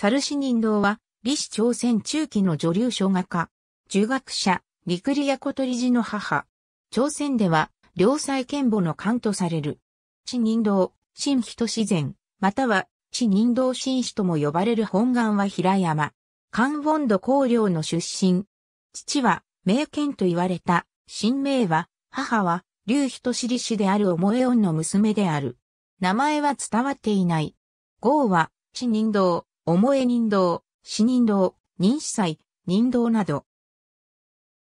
サルシニンは、李氏朝鮮中期の女流小画家、儒学者、陸里ヤコトリジの母。朝鮮では、良妻賢母の官とされる。死人道、新人自然、または、死人道新氏とも呼ばれる本願は平山。関本土公領の出身。父は、名犬と言われた、新名は、母は、竜人知り氏である思え恩の娘である。名前は伝わっていない。号は、死人道、思え人道、死人道、人死祭、人道など。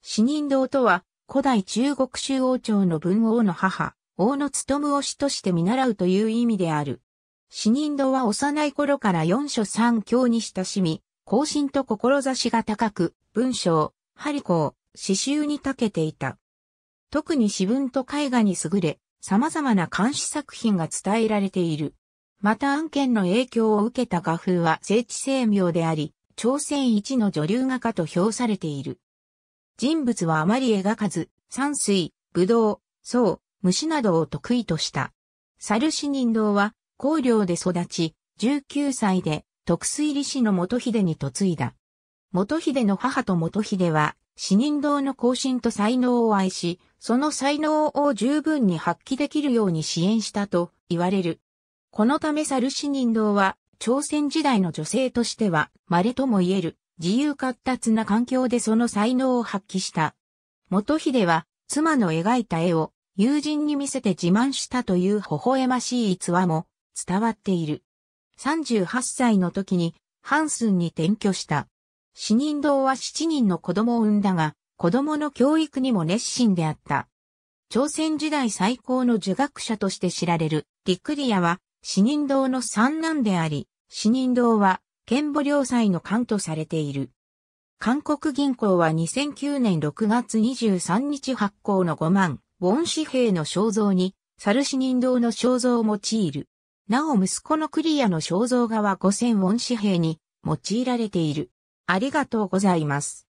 死人道とは、古代中国州王朝の文王の母、王の務を師として見習うという意味である。死人道は幼い頃から四書三教に親しみ、後進と志が高く、文章、針を詩集に長けていた。特に詩文と絵画に優れ、様々な監視作品が伝えられている。また案件の影響を受けた画風は聖地聖命であり、朝鮮一の女流画家と評されている。人物はあまり描かず、山水、ぶどう、草、虫などを得意とした。猿死人堂は、高陵で育ち、19歳で、徳水理士の元秀に嫁いだ。元秀の母と元秀は、死人堂の更新と才能を愛し、その才能を十分に発揮できるように支援したと言われる。このためサルシニンは、朝鮮時代の女性としては、稀とも言える、自由活達な環境でその才能を発揮した。元秀は、妻の描いた絵を、友人に見せて自慢したという微笑ましい逸話も、伝わっている。38歳の時に、ハンスンに転居した。死人堂は7人の子供を産んだが、子供の教育にも熱心であった。朝鮮時代最高の儒学者として知られる、リクリアは、死人堂の三男であり、死人堂は、剣母良妻の官とされている。韓国銀行は2009年6月23日発行の5万、ウォン紙幣の肖像に、猿死人堂の肖像を用いる。なお息子のクリアの肖像画は5000ウォン紙幣に用いられている。ありがとうございます。